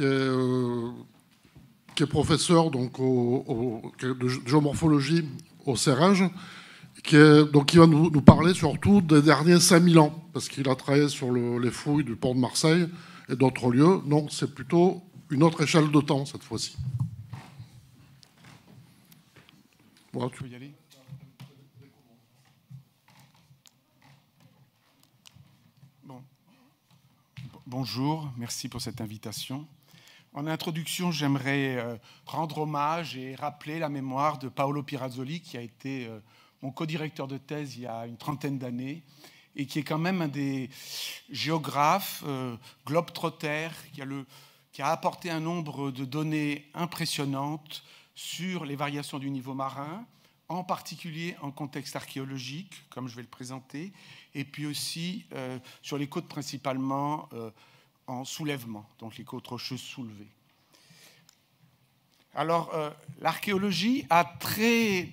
Euh, qui est, professeur donc, au, de géomorphologie au CERAGE, qui, donc, il va nous, parler surtout des derniers 5000 ans, parce qu'il a travaillé sur les fouilles du port de Marseille et d'autres lieux. Donc c'est plutôt une autre échelle de temps cette fois-ci. y aller Bonjour, merci pour cette invitation. En introduction, j'aimerais euh, rendre hommage et rappeler la mémoire de Paolo Pirazzoli, qui a été euh, mon co-directeur de thèse il y a une trentaine d'années et qui est quand même un des géographes, euh, globe-trotter, qui, qui, a apporté un nombre de données impressionnantes sur les variations du niveau marin, en particulier en contexte archéologique, comme je vais le présenter, et puis aussi sur les côtes principalement en soulèvement, donc les côtes rocheuses soulevées. Alors, euh, l'archéologie a très,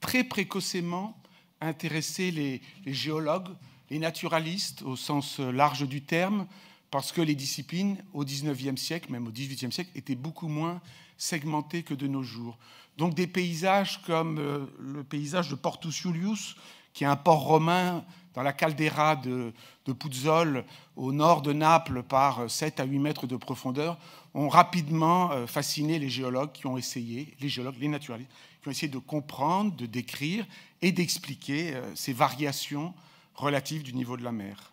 très précocement intéressé les, géologues, les naturalistes au sens large du terme, parce que les disciplines au XIXe siècle, même au XVIIIe siècle, étaient beaucoup moins segmentées que de nos jours. Donc des paysages comme euh, le paysage de Portus Iulius, qui est un port romain dans la caldeira de, de Puzzol, au nord de Naples, par 7 euh, à 8 mètres de profondeur, ont rapidement euh, fasciné les géologues qui ont essayé, les géologues, les naturalistes, qui ont essayé de comprendre, de décrire et d'expliquer euh, ces variations relatives du niveau de la mer.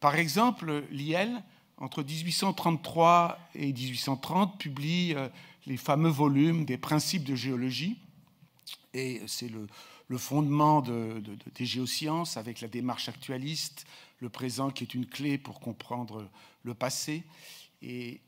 Par exemple, Liel, entre 1833 et 1830, publie les fameux volumes des principes de géologie, et c'est le, le fondement des géosciences avec la démarche actualiste, le présent qui est une clé pour comprendre le passé. Et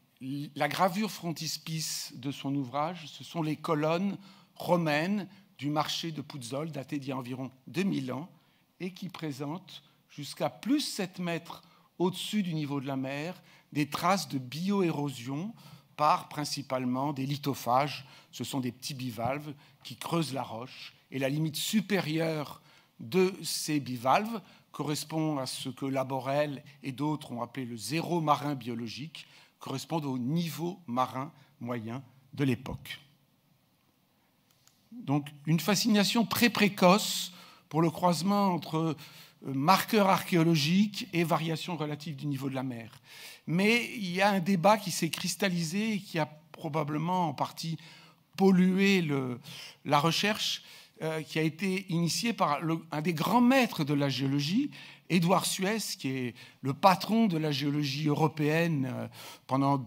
la gravure frontispice de son ouvrage, ce sont les colonnes romaines du marché de Puzzol, datées d'il y a environ 2000 ans, et qui présentent jusqu'à plus 7 mètres au-dessus du niveau de la mer des traces de bioérosion par principalement des lithophages, ce sont des petits bivalves qui creusent la roche et la limite supérieure de ces bivalves correspond à ce que Laborel et d'autres ont appelé le zéro marin biologique, correspond au niveau marin moyen de l'époque. Donc une fascination très précoce pour le croisement entre euh, marqueurs archéologiques et variations relatives du niveau de la mer. Mais il y a un débat qui s'est cristallisé et qui a probablement en partie pollué la recherche, euh, qui a été initié par un des grands maîtres de la géologie, Édouard Suez, qui est le patron de la géologie européenne euh, pendant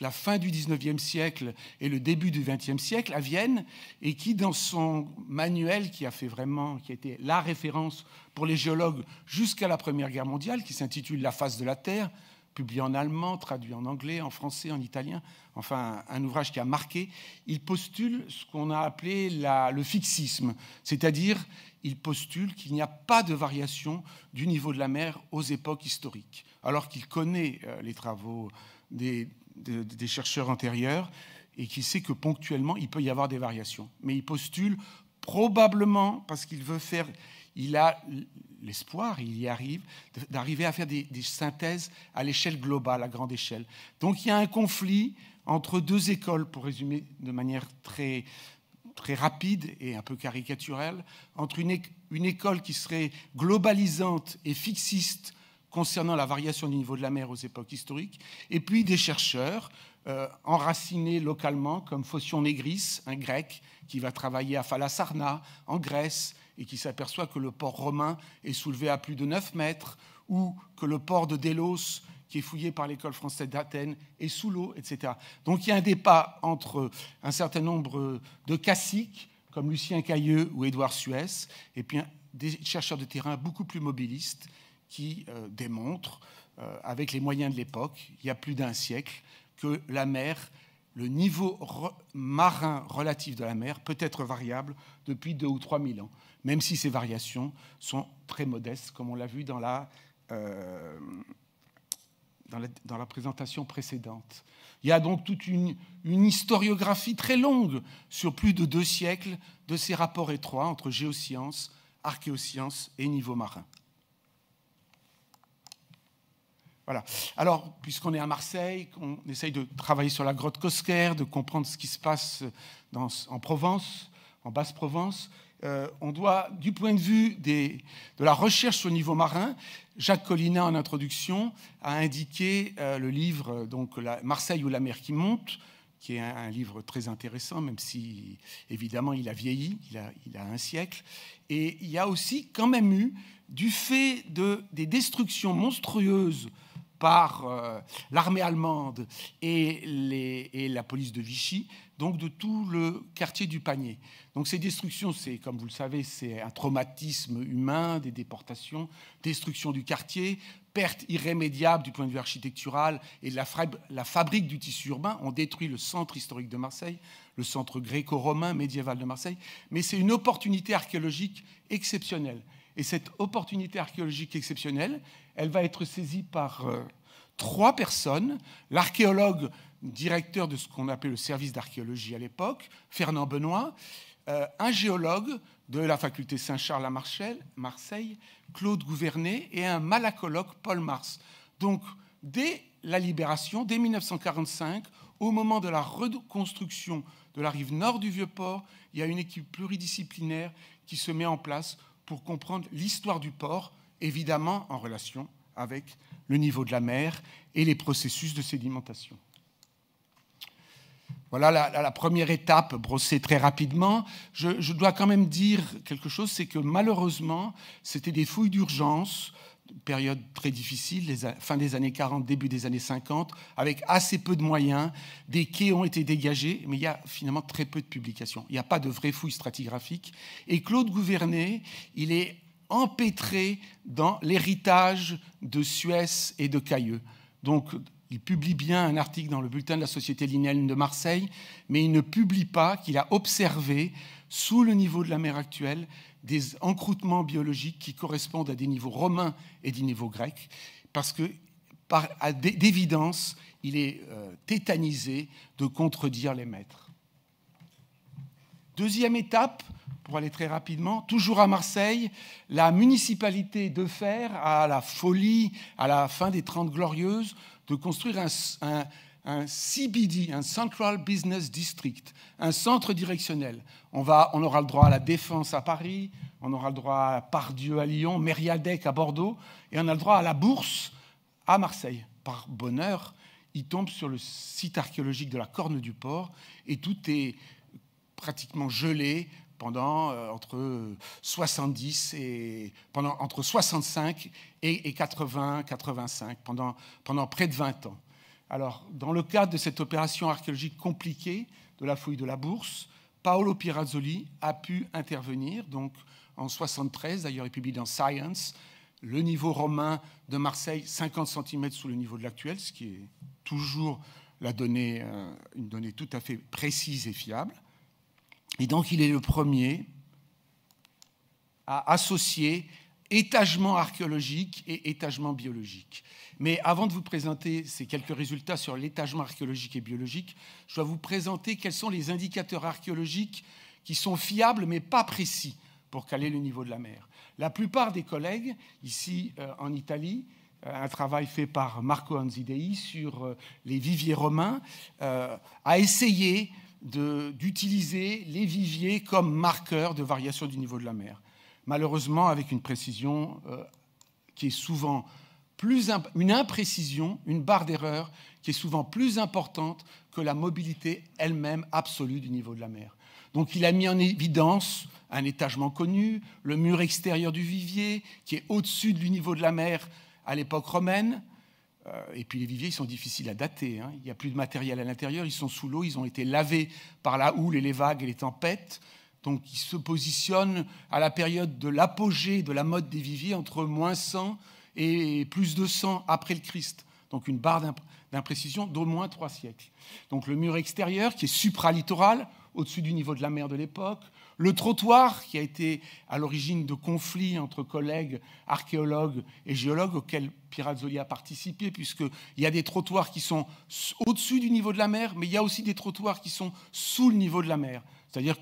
la, fin du 19e siècle et le début du 20 siècle à Vienne, et qui, dans son manuel qui vraiment, qui a été la référence pour les géologues jusqu'à la Première Guerre mondiale, qui s'intitule La face de la Terre, publié en allemand, traduit en anglais, en français, en italien, enfin un ouvrage qui a marqué, il postule ce qu'on a appelé le fixisme, c'est-à-dire il postule qu'il n'y a pas de variation du niveau de la mer aux époques historiques, alors qu'il connaît euh, les travaux des, des, des chercheurs antérieurs et qu'il sait que ponctuellement il peut y avoir des variations. Mais il postule probablement parce qu'il veut faire, il a l'espoir, il y arrive, d'arriver à faire des, synthèses à l'échelle globale, à grande échelle. Donc il y a un conflit entre deux écoles, pour résumer de manière très, très rapide et un peu caricaturelle, entre une, école qui serait globalisante et fixiste concernant la variation du niveau de la mer aux époques historiques, et puis des chercheurs euh, enracinés localement, comme Phocion Négris, un grec qui va travailler à Phalasarna en Grèce, et qui s'aperçoit que le port romain est soulevé à plus de 9 mètres, ou que le port de Délos, qui est fouillé par l'école française d'Athènes, est sous l'eau, etc. Donc il y a un débat entre un certain nombre de classiques, comme Lucien Cailleux ou Édouard Suez, et puis des chercheurs de terrain beaucoup plus mobilistes qui euh, démontrent, euh, avec les moyens de l'époque, il y a plus d'un siècle, que la mer le niveau marin relatif de la mer peut être variable depuis 2 ou 3 000 ans, même si ces variations sont très modestes, comme on l'a vu euh, dans la, dans, la, présentation précédente. Il y a donc toute une, une, historiographie très longue sur plus de deux siècles de ces rapports étroits entre géosciences, archéosciences et niveau marin. Alors, puisqu'on est à Marseille, qu'on essaye de travailler sur la grotte Cosquer, de comprendre ce qui se passe en Provence, en Basse-Provence, euh, on doit, du point de vue de la recherche au niveau marin, Jacques Collinat, en introduction, a indiqué euh, le livre euh, donc, Marseille ou la mer qui monte, qui est un, livre très intéressant, même si, évidemment, il a vieilli, il a, il a, un siècle. Et il y a aussi quand même eu, du fait de, des destructions monstrueuses par euh, l'armée allemande et, la police de Vichy, donc de tout le quartier du Panier. Donc ces destructions, c'est comme vous le savez, c'est un traumatisme humain, des déportations, destruction du quartier, perte irrémédiable du point de vue architectural et la, la fabrique du tissu urbain. On détruit le centre historique de Marseille, le centre gréco-romain médiéval de Marseille, mais c'est une opportunité archéologique exceptionnelle. Et cette opportunité archéologique exceptionnelle, elle va être saisie par euh, trois personnes. L'archéologue, directeur de ce qu'on appelait le service d'archéologie à l'époque, Fernand Benoît, euh, un géologue de la faculté Saint-Charles à Marseille, Claude Gouvernet, et un malacologue, Paul Mars. Donc, dès la libération, dès 1945, au moment de la reconstruction de la rive nord du Vieux-Port, il y a une équipe pluridisciplinaire qui se met en place pour comprendre l'histoire du port, évidemment en relation avec le niveau de la mer et les processus de sédimentation. Voilà la, première étape brossée très rapidement. je dois quand même dire quelque chose, c'est que malheureusement, c'était des fouilles d'urgence période très difficile, les fin des années 40, début des années 50, avec assez peu de moyens. Des quais ont été dégagés, mais il y a finalement très peu de publications. Il n'y a pas de vraie fouille stratigraphique. Et Claude Gouvernet, il est empêtré dans l'héritage de Suez et de Cailleux. Donc, il publie bien un article dans le bulletin de la Société linéenne de Marseille, mais il ne publie pas qu'il a observé, sous le niveau de la mer actuelle, des encroûtements biologiques qui correspondent à des niveaux romains et des niveaux grecs, parce que, par, d'évidence, il est euh, tétanisé de contredire les maîtres. Deuxième étape, pour aller très rapidement, toujours à Marseille, la municipalité de Fer a la folie, à la fin des Trente Glorieuses, de construire un un CBD, un Central Business District, un centre directionnel. On, va, on aura le droit à la Défense à Paris, on aura le droit à Pardieu à Lyon, Mériadec à Bordeaux, et on a le droit à la Bourse à Marseille. Par bonheur, il tombe sur le site archéologique de la Corne du Port, et tout est pratiquement gelé pendant euh, entre 70 et pendant entre 65 et, et 80 85 pendant pendant près de 20 ans. Alors, dans le cadre de cette opération archéologique compliquée de la fouille de la Bourse, Paolo Pirazzoli a pu intervenir, donc en 73, d'ailleurs, il publie dans Science, le niveau romain de Marseille 50 cm sous le niveau de l'actuel, ce qui est toujours euh, une donnée tout à fait précise et fiable. Et donc il est le premier à associer étagement archéologique et étagement biologique. Mais avant de vous présenter ces quelques résultats sur l'étagement archéologique et biologique, je dois vous présenter quels sont les indicateurs archéologiques qui sont fiables mais pas précis pour caler le niveau de la mer. La plupart des collègues, ici euh, en Italie, euh, un travail fait par Marco Anzidei sur euh, les viviers romains, a essayé d'utiliser les viviers comme marqueurs de variation du niveau de la mer malheureusement avec une précision euh, qui est souvent plus une imprécision, une barre d'erreur qui est souvent plus importante que la mobilité elle-même absolue du niveau de la mer. Donc il a mis en évidence un étagement connu, le mur extérieur du vivier qui est au-dessus du niveau de la mer à l'époque romaine. Euh, et puis les viviers, ils sont difficiles à dater. Hein. Il n'y a plus de matériel à l'intérieur, ils sont sous l'eau, ils ont été lavés par la houle et les vagues et les tempêtes qui se positionne à la période de l'apogée de la mode des viviers entre moins 100 et plus de 200 après le Christ. Donc une barre d'imprécision d'au moins trois siècles. Donc le mur extérieur qui est supralittoral, au-dessus du niveau de la mer de l'époque, le trottoir qui a été à l'origine de conflits entre collègues archéologues et géologues auxquels Pirazzoli a participé, puisqu'il y a des trottoirs qui sont au-dessus du niveau de la mer, mais il y a aussi des trottoirs qui sont sous le niveau de la mer. C'est-à-dire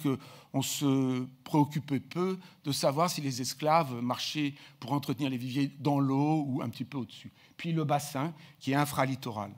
qu'on se préoccupait peu de savoir si les esclaves marchaient pour entretenir les viviers dans l'eau ou un petit peu au-dessus. Puis le bassin, qui est infralittoral.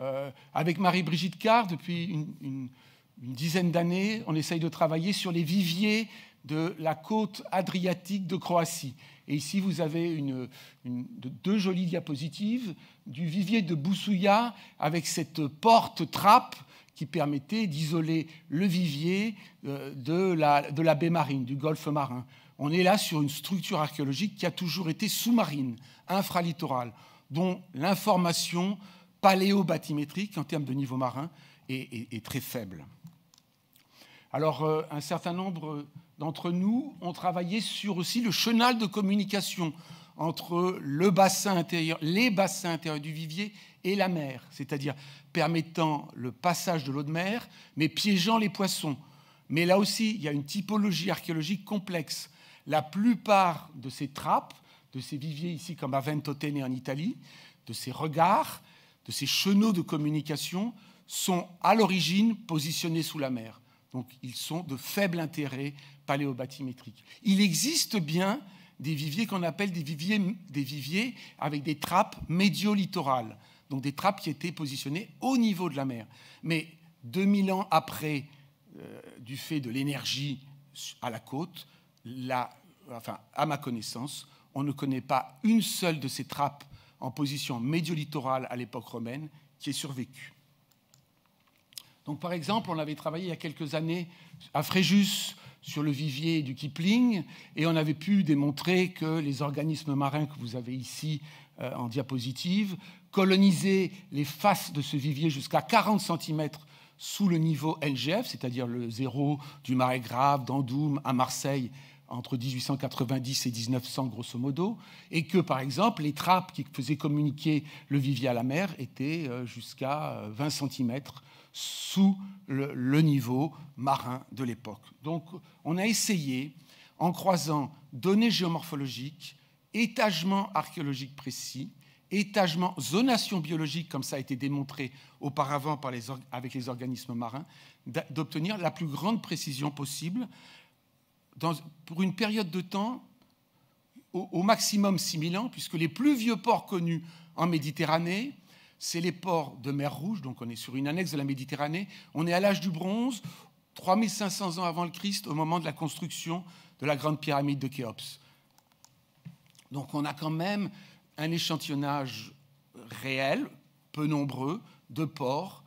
Euh, avec Marie-Brigitte Carr, depuis une, une dizaine d'années, on essaye de travailler sur les viviers de la côte adriatique de Croatie. Et ici, vous avez une, deux jolies diapositives du vivier de Boussouya avec cette porte-trappe qui permettait d'isoler le vivier euh, de la, de la baie marine, du golfe marin. On est là sur une structure archéologique qui a toujours été sous-marine, infralittorale, dont l'information paléobatimétrique en termes de niveau marin est très faible. Alors, euh, un certain nombre d'entre nous ont travaillé sur aussi le chenal de communication entre le bassin intérieur, les bassins intérieurs du vivier et la mer, c'est-à-dire permettant le passage de l'eau de mer, mais piégeant les poissons. Mais là aussi, il y a une typologie archéologique complexe. La plupart de ces trappes, de ces viviers ici comme à Ventotene en Italie, de ces regards, de ces chenaux de communication, sont à l'origine positionnés sous la mer. Donc ils sont de faible intérêt bathymétrique Il existe bien des viviers qu'on appelle des viviers, des viviers avec des trappes médiolittorales, donc des trappes qui étaient positionnées au niveau de la mer. Mais 2000 ans après, euh, du fait de l'énergie à la côte, enfin, à ma connaissance, on ne connaît pas une seule de ces trappes en position médiolittorale à l'époque romaine qui ait survécu. Donc, par exemple, on avait travaillé il y a quelques années à Fréjus sur le vivier du Kipling, et on avait pu démontrer que les organismes marins que vous avez ici euh, en diapositive colonisaient les faces de ce vivier jusqu'à 40 cm sous le niveau LGF, c'est-à-dire le zéro du marais grave d'Andoum à Marseille entre 1890 et 1900 grosso modo, et que par exemple les trappes qui faisaient communiquer le vivier à la mer étaient euh, jusqu'à 20 euh, cm sous le, niveau marin de l'époque. Donc on a essayé, en croisant données géomorphologiques, étagements archéologiques précis, étagements, zonations biologiques, comme ça a été démontré auparavant par les avec les organismes marins, d'obtenir la plus grande précision possible pour une période de temps au, au maximum 6000 ans, puisque les plus vieux ports connus en Méditerranée c'est les ports de mer Rouge, donc on est sur une annexe de la Méditerranée. On est à l'âge du bronze, 3500 ans avant le Christ, au moment de la construction de la grande pyramide de Khéops. Donc on a quand même un échantillonnage réel, peu nombreux, de ports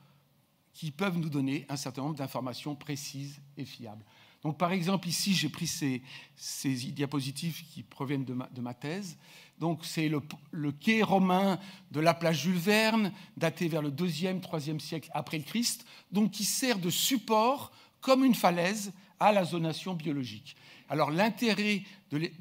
qui peuvent nous donner un certain nombre d'informations précises et fiables par exemple, ici, j'ai pris ces, diapositives qui proviennent de ma, thèse. Donc, c'est le, quai romain de la plage Jules Verne, daté vers le 2e, 3e siècle après le Christ, donc qui sert de support, comme une falaise, à la zonation biologique. Alors, l'intérêt de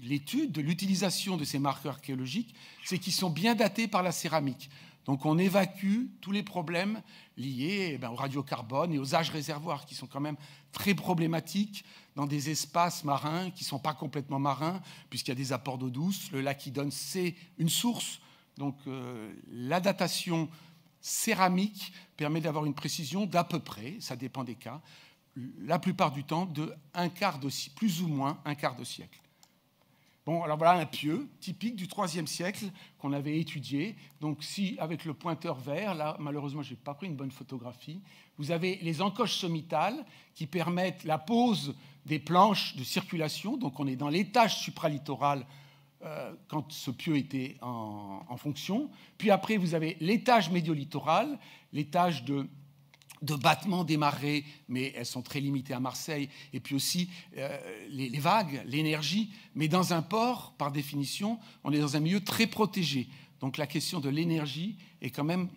l'étude, de l'utilisation de ces marqueurs archéologiques, c'est qu'ils sont bien datés par la céramique. Donc on évacue tous les problèmes liés eh ben, au radiocarbone aux et aux âges réservoirs, qui sont quand même très problématiques dans des espaces marins qui ne sont pas complètement marins, puisqu'il y a des apports d'eau douce. Le lac qui donne, c'est une source. Donc euh, la datation céramique permet d'avoir une précision d'à peu près, ça dépend des cas, la plupart du temps de un de, plus ou moins un quart de siècle. Bon, alors voilà un pieu typique du IIIe siècle qu'on avait étudié. Donc si, avec le pointeur vert, là, malheureusement, je n'ai pas pris une bonne photographie, vous avez les encoches sommitales qui permettent la pose des planches de circulation. Donc on est dans l'étage supralittoral euh, quand ce pieu était en, en fonction. Puis après, vous avez l'étage médiolittoral, l'étage de de battements des marées, mais elles sont très limitées à Marseille, et puis aussi euh, les, vagues, l'énergie. Mais dans un port, par définition, on est dans un milieu très protégé. Donc la question de l'énergie est quand même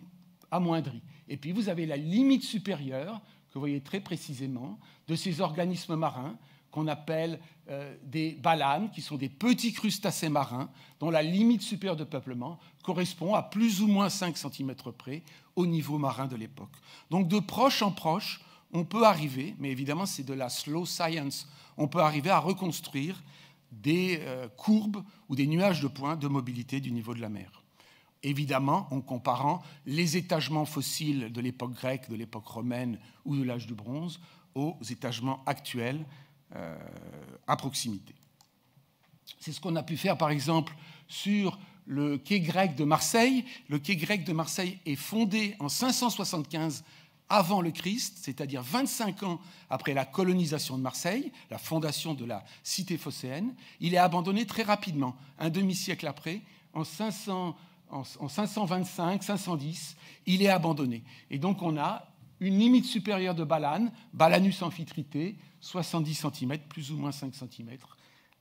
amoindrie. Et puis vous avez la limite supérieure, que vous voyez très précisément, de ces organismes marins qu'on appelle euh, des balanes, qui sont des petits crustacés marins, dont la limite supérieure de peuplement correspond à plus ou moins 5 cm près au niveau marin de l'époque. Donc de proche en proche, on peut arriver, mais évidemment c'est de la slow science, on peut arriver à reconstruire des euh, courbes ou des nuages de points de mobilité du niveau de la mer. Évidemment, en comparant les étagements fossiles de l'époque grecque, de l'époque romaine ou de l'âge du bronze aux étagements actuels euh, à proximité. C'est ce qu'on a pu faire, par exemple, sur le quai grec de Marseille. Le quai grec de Marseille est fondé en 575 avant le Christ, c'est-à-dire 25 ans après la colonisation de Marseille, la fondation de la cité phocéenne. Il est abandonné très rapidement, un demi-siècle après, en, en 525, 510, il est abandonné. Et donc on a une limite supérieure de Balane, Balanus amphitrité, 70 cm, plus ou moins 5 cm,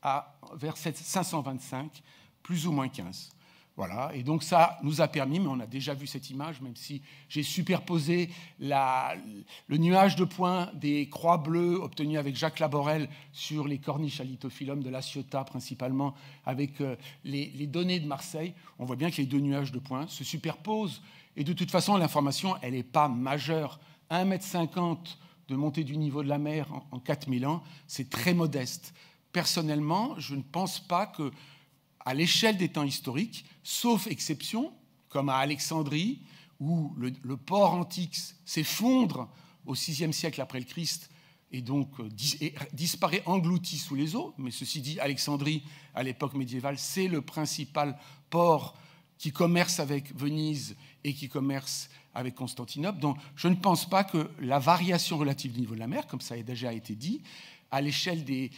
à vers 525, plus ou moins 15. Voilà, et donc ça nous a permis, mais on a déjà vu cette image, même si j'ai superposé le nuage de points des croix bleues obtenues avec Jacques Laborel sur les corniches à de la Ciotat principalement, avec euh, les, les, données de Marseille, on voit bien que les deux nuages de points se superposent et de toute façon, l'information, elle n'est pas majeure. 1,50 m de montée du niveau de la mer en 4000 ans, c'est très modeste. Personnellement, je ne pense pas que, à l'échelle des temps historiques, sauf exception, comme à Alexandrie, où le, port antique s'effondre au VIe siècle après le Christ et donc euh, disparaît englouti sous les eaux. Mais ceci dit, Alexandrie, à l'époque médiévale, c'est le principal port qui commerce avec Venise et qui commerce avec Constantinople. Donc je ne pense pas que la variation relative du niveau de la mer, comme ça a déjà été dit, à l'échelle des,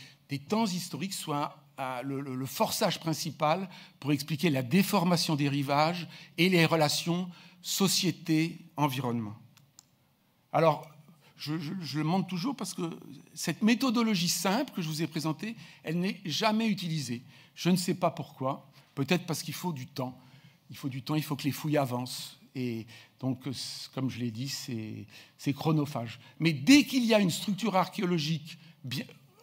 temps historiques, soit le, forçage principal pour expliquer la déformation des rivages et les relations société-environnement. Alors, je, je, le montre toujours parce que cette méthodologie simple que je vous ai présentée, elle n'est jamais utilisée. Je ne sais pas pourquoi, peut-être parce qu'il faut du temps il faut du temps, il faut que les fouilles avancent. Et donc, comme je l'ai dit, c'est chronophage. Mais dès qu'il y a une structure archéologique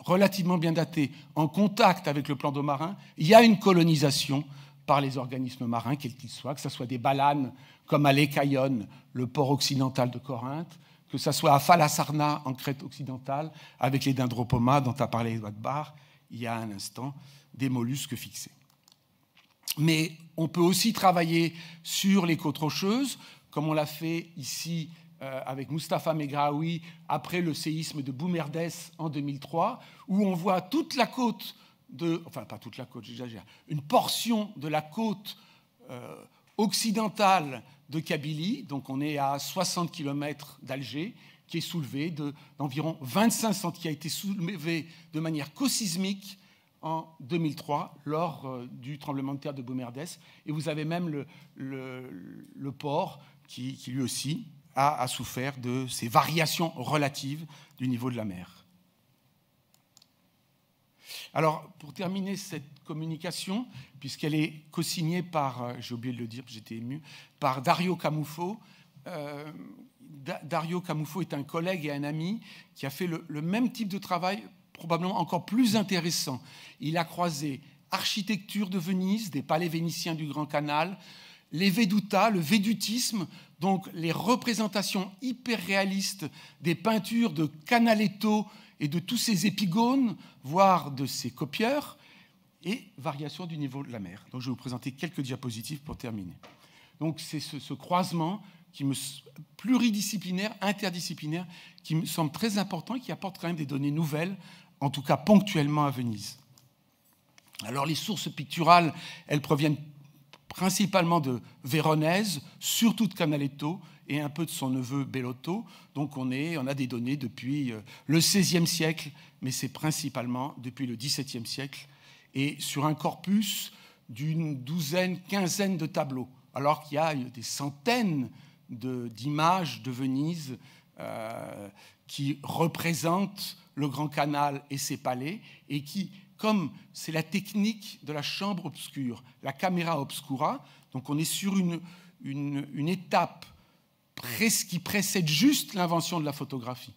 relativement bien datée, en contact avec le plan d'eau marin, il y a une colonisation par les organismes marins, quels qu'ils soient, que ce soit des balanes comme à l'Écaillon, le port occidental de Corinthe, que ce soit à Falassarna, en Crète occidentale, avec les dendropomas dont a parlé Edouard Barre, il y a un instant, des mollusques fixés mais on peut aussi travailler sur les côtes rocheuses, comme on l'a fait ici euh, avec Mustapha Megraoui après le séisme de Boumerdès en 2003, où on voit toute la côte de, enfin pas toute la côte, j'exagère, une portion de la côte euh, occidentale de Kabylie, donc on est à 60 km d'Alger, qui est soulevée d'environ 25 cm, qui a été soulevée de manière co-sismique en 2003 lors euh, du tremblement de terre de Boumerdès. Et vous avez même le, port qui, lui aussi a, souffert de ces variations relatives du niveau de la mer. Alors, pour terminer cette communication, puisqu'elle est co-signée par, euh, j'ai oublié de le dire, j'étais ému, par Dario Camufo. Euh, Dario Camufo est un collègue et un ami qui a fait le, le même type de travail probablement encore plus intéressant. Il a croisé architecture de Venise, des palais vénitiens du Grand Canal, les Veduta, le vedutisme, donc les représentations hyper réalistes des peintures de Canaletto et de tous ses épigones, voire de ses copieurs, et variations du niveau de la mer. Donc je vais vous présenter quelques diapositives pour terminer. Donc c'est ce, croisement qui me, pluridisciplinaire, interdisciplinaire, qui me semble très important et qui apporte quand même des données nouvelles en tout cas ponctuellement à Venise. Alors les sources picturales, elles proviennent principalement de Véronèse, surtout de Canaletto et un peu de son neveu Bellotto. Donc on, est, on a des données depuis euh, le XVIe siècle, mais c'est principalement depuis le XVIIe siècle, et sur un corpus d'une douzaine, quinzaine de tableaux, alors qu'il y a des centaines d'images de, de Venise euh, qui représente le Grand Canal et ses palais, et qui, comme c'est la technique de la chambre obscure, la camera obscura, donc on est sur une, une, étape qui précède juste l'invention de la photographie.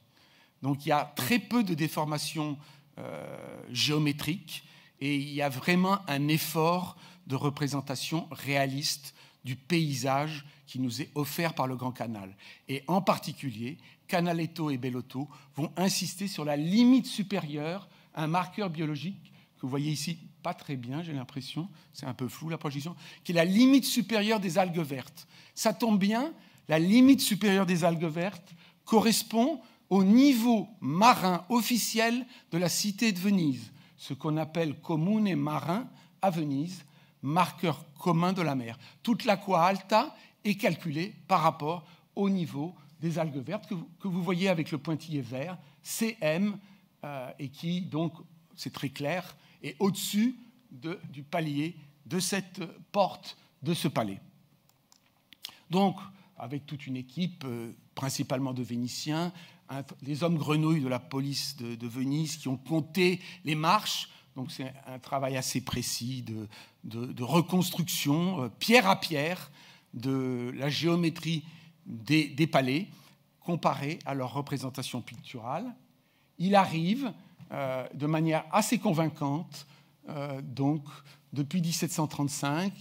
Donc il y a très peu de déformations euh, géométriques, et il y a vraiment un effort de représentation réaliste du paysage qui nous est offert par le Grand Canal. Et en particulier, Canaletto et Bellotto vont insister sur la limite supérieure, un marqueur biologique que vous voyez ici pas très bien, j'ai l'impression, c'est un peu flou la projection, qui est la limite supérieure des algues vertes. Ça tombe bien, la limite supérieure des algues vertes correspond au niveau marin officiel de la cité de Venise, ce qu'on appelle commune marin à Venise, marqueur commun de la mer. Toute l'aqua alta est calculée par rapport au niveau des algues vertes que vous, voyez avec le pointillé vert, CM, euh, et qui, donc, c'est très clair, est au-dessus du palier de cette porte de ce palais. Donc, avec toute une équipe, euh, principalement de Vénitiens, les hommes grenouilles de la police de Venise qui ont compté les marches, donc c'est un travail assez précis de, reconstruction, euh, pierre à pierre, de la géométrie des, palais comparée à leur représentation picturale. Il arrive euh, de manière assez convaincante, euh, donc depuis 1735,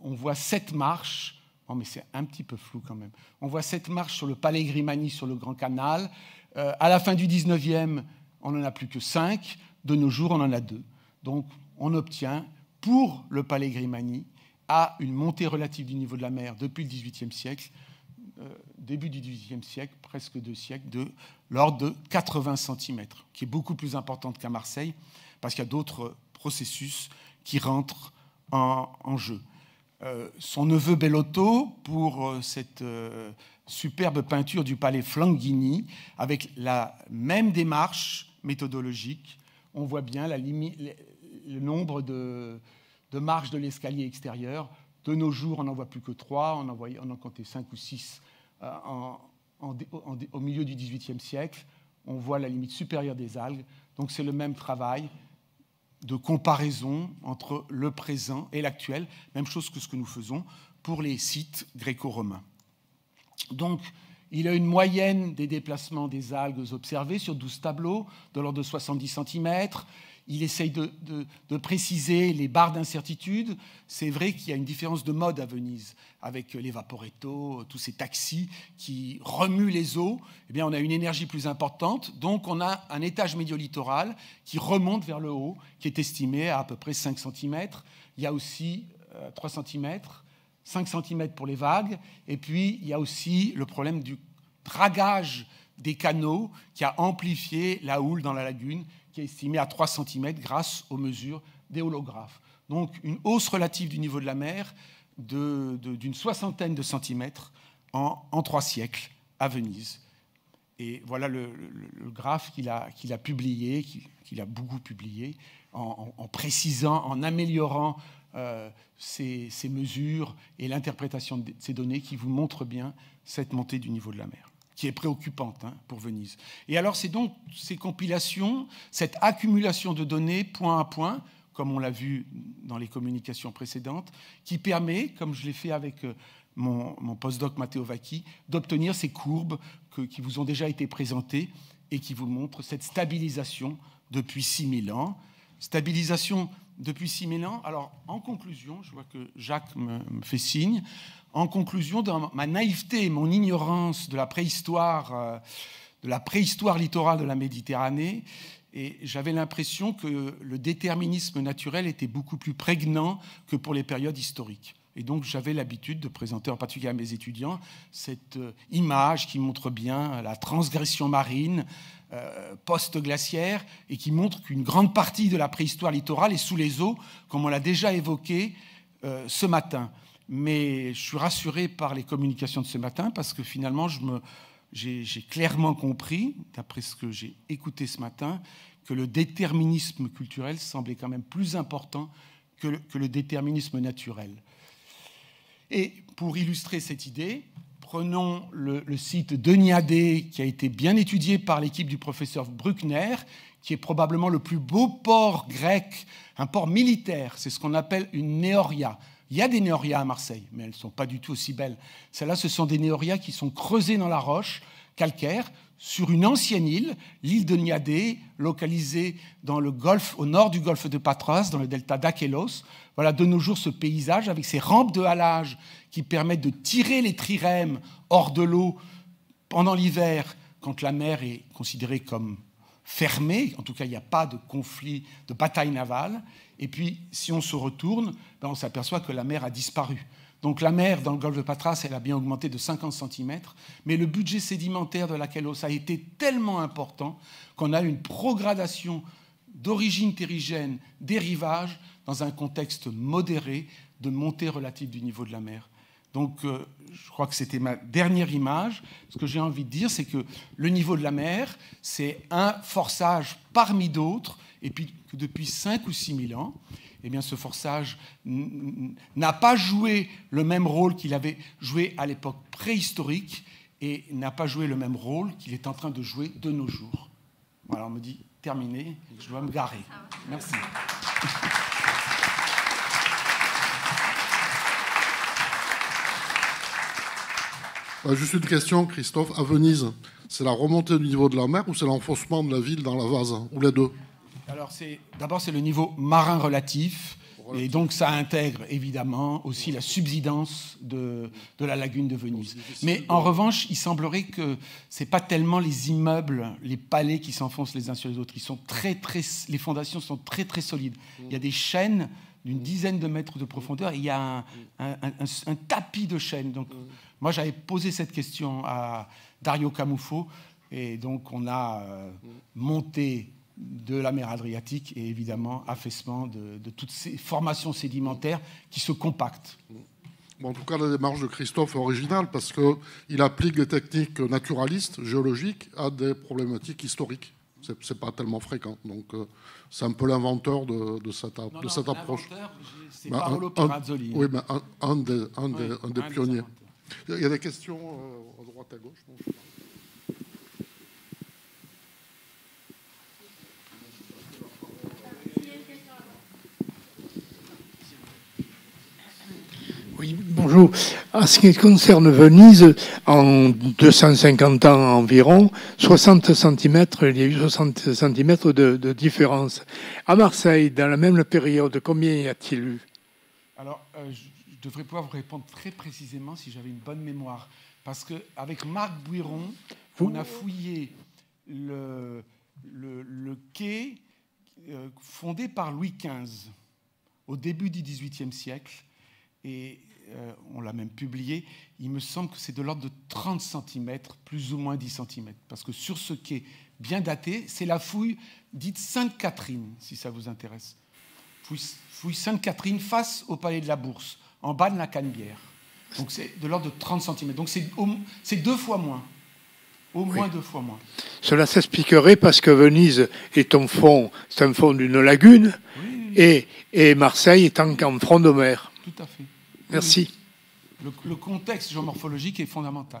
on voit sept marches. Oh, mais c'est un petit peu flou quand même. On voit sept marches sur le palais Grimani, sur le Grand Canal. à la fin du 19e, on n'en a plus que cinq. De nos jours, on en a deux. Donc, on obtient pour le palais Grimani, à une montée relative du niveau de la mer depuis le XVIIIe siècle, euh, début du XVIIIe siècle, presque deux siècles, de l'ordre de 80 cm, qui est beaucoup plus importante qu'à Marseille, parce qu'il y a d'autres processus qui rentrent en, jeu. Euh, son neveu Bellotto pour euh, cette superbe peinture du palais Flanghini, avec la même démarche méthodologique, on voit bien la limite, le nombre de, marches de l'escalier extérieur. De nos jours, on n'en voit plus que trois, on en, comptait cinq ou six euh, au milieu du XVIIIe siècle. On voit la limite supérieure des algues. Donc c'est le même travail de comparaison entre le présent et l'actuel, même chose que ce que nous faisons pour les sites gréco-romains. Donc, il a une moyenne des déplacements des algues observées sur 12 tableaux de l'ordre de 70 cm. Il essaye de, préciser les barres d'incertitude. C'est vrai qu'il y a une différence de mode à Venise, avec les vaporetto, tous ces taxis qui remuent les eaux. Eh bien, on a une énergie plus importante, donc on a un étage médiolittoral qui remonte vers le haut, qui est estimé à à peu près 5 cm. Il y a aussi 3 euh, cm 5 cm pour les vagues. Et puis, il y a aussi le problème du dragage des canaux qui a amplifié la houle dans la lagune, qui est estimée à 3 cm grâce aux mesures des holographes. Donc, une hausse relative du niveau de la mer d'une soixantaine de centimètres en, trois siècles à Venise. Et voilà le, graphe qu'il a, publié, qu'il a beaucoup publié, en, précisant, en améliorant euh, ces, mesures et l'interprétation de ces données qui vous montrent bien cette montée du niveau de la mer, qui est préoccupante hein, pour Venise. Et alors, c'est donc ces compilations, cette accumulation de données point à point, comme on l'a vu dans les communications précédentes, qui permet, comme je l'ai fait avec euh, mon, postdoc Matteo Vacchi, d'obtenir ces courbes qui vous ont déjà été présentées et qui vous montrent cette stabilisation depuis 6000 ans stabilisation depuis 6000 ans. Alors, en conclusion, je vois que Jacques me, fait signe, en conclusion, dans ma naïveté et mon ignorance de la préhistoire, euh, de la préhistoire littorale de la Méditerranée, et j'avais l'impression que le déterminisme naturel était beaucoup plus prégnant que pour les périodes historiques. Et donc j'avais l'habitude de présenter en particulier à mes étudiants cette euh, image qui montre bien la transgression marine, euh, post-glaciaire et qui montre qu'une grande partie de la préhistoire littorale est sous les eaux, comme on l'a déjà évoqué euh, ce matin. Mais je suis rassuré par les communications de ce matin parce que finalement, j'ai clairement compris, d'après ce que j'ai écouté ce matin, que le déterminisme culturel semblait quand même plus important que que le déterminisme naturel. Et pour illustrer cette idée, Prenons le, site de Niadé, qui a été bien étudié par l'équipe du professeur Bruckner, qui est probablement le plus beau port grec, un port militaire. C'est ce qu'on appelle une néoria. Il y a des néorias à Marseille, mais elles ne sont pas du tout aussi belles. Celles-là, ce sont des néorias qui sont creusées dans la roche calcaire sur une ancienne île, l'île de Niadé, localisée dans le golfe, au nord du golfe de Patras, dans le delta d'Akelos. Voilà de nos jours ce paysage avec ses rampes de halage qui permettent de tirer les trirèmes hors de l'eau pendant l'hiver, quand la mer est considérée comme fermée, en tout cas il n'y a pas de conflit, de bataille navale, et puis si on se retourne, ben, on s'aperçoit que la mer a disparu. Donc la mer dans le golfe de Patras, elle a bien augmenté de 50 cm, mais le budget sédimentaire de la ça a été tellement important qu'on a une progradation d'origine terrigène des rivages dans un contexte modéré de montée relative du niveau de la mer. Donc, euh, je crois que c'était ma dernière image. Ce que j'ai envie de dire, c'est que le niveau de la mer, c'est un forçage parmi d'autres, et puis depuis 5 ou 6 000 ans, eh bien, ce forçage n'a pas joué le même rôle qu'il avait joué à l'époque préhistorique et n'a pas joué le même rôle qu'il est en train de jouer de nos jours. Voilà, on me dit terminé, je dois me garer. Ah Merci. Euh, juste une question, Christophe. À Venise, c'est la remontée du niveau de la mer ou c'est l'enfoncement de la ville dans la vase Ou les deux Alors, d'abord, c'est le niveau marin relatif. Et donc ça intègre évidemment aussi la subsidence de, la lagune de Venise. Mais en revanche, il semblerait que ce n'est pas tellement les immeubles, les palais qui s'enfoncent les uns sur les autres. Ils sont très, très, les fondations sont très très solides. Il y a des chaînes d'une dizaine de mètres de profondeur. Il y a un, un tapis de chaînes. Donc mm. Moi, j'avais posé cette question à Dario Camuffo, et donc on a euh, monté de la mer Adriatique et évidemment affaissement de, toutes ces formations sédimentaires qui se compactent. en tout cas, la démarche de Christophe est originale parce qu'il applique des techniques naturalistes, géologiques, à des problématiques historiques. Ce n'est pas tellement fréquent. Donc, euh, c'est un peu l'inventeur de, de, cette, approche. Hein. oui, mais un, des, pionniers. Il y a des questions euh, à droite, à gauche Oui, bonjour. En ce qui concerne Venise, en 250 ans environ, 60 cm, il y a eu 60 cm de, différence. À Marseille, dans la même période, combien y a-t-il eu Alors, euh, je devrais pouvoir vous répondre très précisément si j'avais une bonne mémoire. Parce qu'avec Marc Bouiron, on a fouillé le, le, quai euh, fondé par Louis XV au début du XVIIIe siècle. Et euh, on l'a même publié, il me semble que c'est de l'ordre de 30 cm, plus ou moins 10 cm. Parce que sur ce quai bien daté, c'est la fouille dite Sainte-Catherine, si ça vous intéresse. fouille Sainte-Catherine face au palais de la Bourse en bas de la canebière. Donc c'est de l'ordre de 30 cm. Donc c'est deux fois moins. Au moins deux fois moins. Cela s'expliquerait parce que Venise est en fond, c'est un fond d'une lagune, et, Marseille est en, front de mer. Tout à fait. Merci. Le, contexte géomorphologique est fondamental.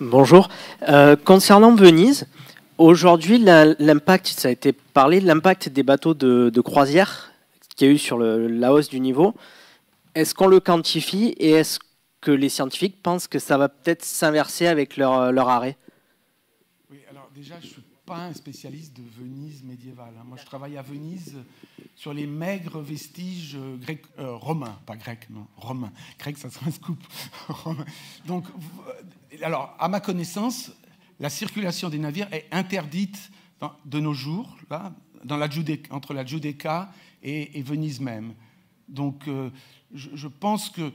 Bonjour. Euh, concernant Venise, Aujourd'hui, l'impact, ça a été parlé, l'impact des bateaux de, croisière qu'il y a eu sur la hausse du niveau, est-ce qu'on le quantifie et est-ce que les scientifiques pensent que ça va peut-être s'inverser avec leur, arrêt Oui, alors déjà, je ne suis pas un spécialiste de Venise médiévale. Hein. Moi, je travaille à Venise sur les maigres vestiges euh, euh, romains, pas grecs, non, romains. Grec, ça se un scoop. Donc, alors, à ma connaissance, la circulation des navires est interdite de nos jours, dans entre la Judeca et, Venise même. Donc, euh, je, pense que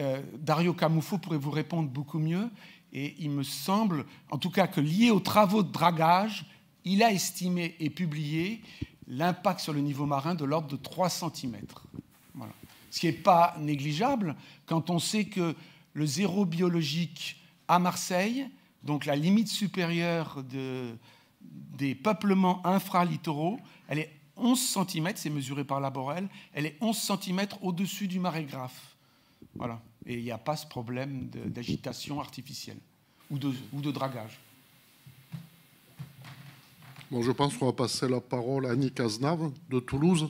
euh, Dario Camuffo pourrait vous répondre beaucoup mieux. Et il me semble, en tout cas, que lié aux travaux de dragage, il a estimé et publié l'impact sur le niveau marin de l'ordre de 3 cm. Voilà. Ce qui n'est pas négligeable quand on sait que le zéro biologique à Marseille, donc la limite supérieure des peuplements infralittoraux, elle est 11 cm, c'est mesuré par la Borel, elle est 11 cm au-dessus du marégraphe. Voilà. Et il n'y a pas ce problème d'agitation artificielle ou de, dragage. Bon, je pense qu'on va passer la parole à Annie Cazenave de Toulouse.